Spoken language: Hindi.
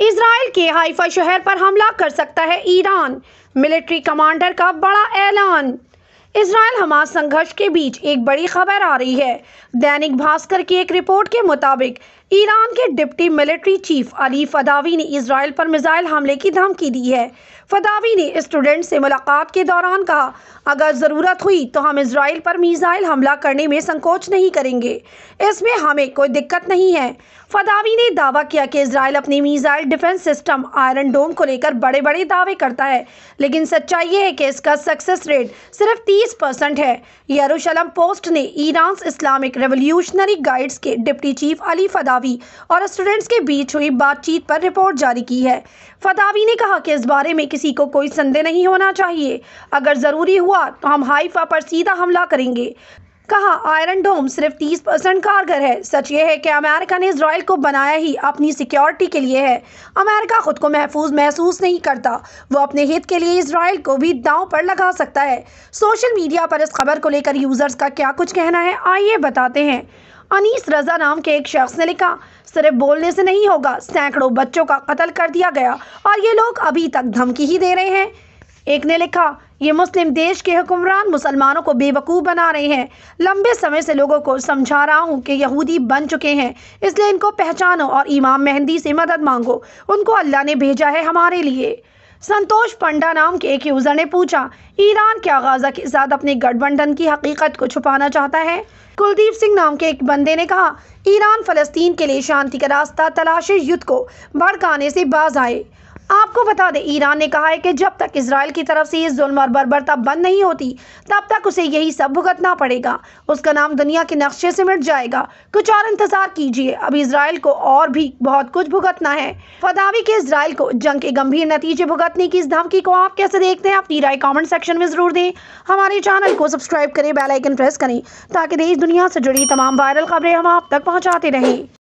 इसराइल के हाइफा शहर पर हमला कर सकता है ईरान मिलिट्री कमांडर का बड़ा ऐलान इसराइल हमास संघर्ष के बीच एक बड़ी खबर आ रही है दैनिक भास्कर की एक रिपोर्ट के मुताबिक ईरान के deputy military chief Ali Fadavi ने इसराइल पर मिसाइल हमले की धमकी दी है फदावी ने स्टूडेंट से मुलाकात के दौरान कहा अगर ज़रूरत हुई तो हम इसराइल पर मिज़ाइल हमला करने में संकोच नहीं करेंगे इसमें हमें कोई दिक्कत नहीं है फदावी ने दावा किया कि इसराइल अपनी missile defence system Iron Dome को लेकर बड़े बड़े दावे करता है लेकिन सच्चाई ये है कि इसका सक्सेस रेट सिर्फ तीस परसेंट है यरूशलम पोस्ट ने ईरान इस्लामिक रेवोल्यूशनरी गाइड्स के डिप्टी चीफ अली फदावी और स्टूडेंट्स के बीच हुई बातचीत पर रिपोर्ट जारी की है फदावी ने कहा कि इस बारे में किसी को कोई संदेह नहीं होना चाहिए अगर ज़रूरी हुआ तो हम हाइफा पर सीधा हमला करेंगे कहा आयरन डोम सिर्फ 30 परसेंट कारगर है सच यह है कि अमेरिका ने इसराइल को बनाया ही अपनी सिक्योरिटी के लिए है अमेरिका खुद को महफूज महसूस नहीं करता वो अपने हित के लिए इसराइल को भी दांव पर लगा सकता है सोशल मीडिया पर इस खबर को लेकर यूजर्स का क्या कुछ कहना है आइए बताते हैं अनीस रजा नाम के एक शख्स ने लिखा सिर्फ बोलने से नहीं होगा सैकड़ों बच्चों का कत्ल कर दिया गया और ये लोग अभी तक धमकी ही दे रहे हैं एक ने लिखा ये मुस्लिम देश के हुक्मरान मुसलमानों को बेवकूफ़ बना रहे हैं लंबे समय से लोगों को समझा रहा हूँ कि यहूदी बन चुके हैं इसलिए इनको पहचानो और इमाम मेहंदी से मदद मांगो उनको अल्लाह ने भेजा है हमारे लिए संतोष पंडा नाम के एक यूज़र ने पूछा ईरान क्या गाजा के साथ अपने गठबंधन की हकीकत को छुपाना चाहता है कुलदीप सिंह नाम के एक बंदे ने कहा ईरान फलस्तीन के लिए शांति का रास्ता तलाशे युद्ध को भड़काने से बाज आए आपको बता दें ईरान ने कहा है कि जब तक इसराइल की तरफ से ये जुल्म और बर्बरता बंद नहीं होती तब तक उसे यही सब भुगतना पड़ेगा उसका नाम दुनिया के नक्शे से मिट जाएगा कुछ और इंतजार कीजिए अब इसराइल को और भी बहुत कुछ भुगतना है फदावी के इसराइल को जंग के गंभीर नतीजे भुगतने की इस धमकी को आप कैसे देखते हैं अपनी राय कॉमेंट सेक्शन में जरूर दें हमारे चैनल को सब्सक्राइब करें बेलाइकन प्रेस करें ताकि देश दुनिया से जुड़ी तमाम वायरल खबरें हम आप तक पहुँचाते रहें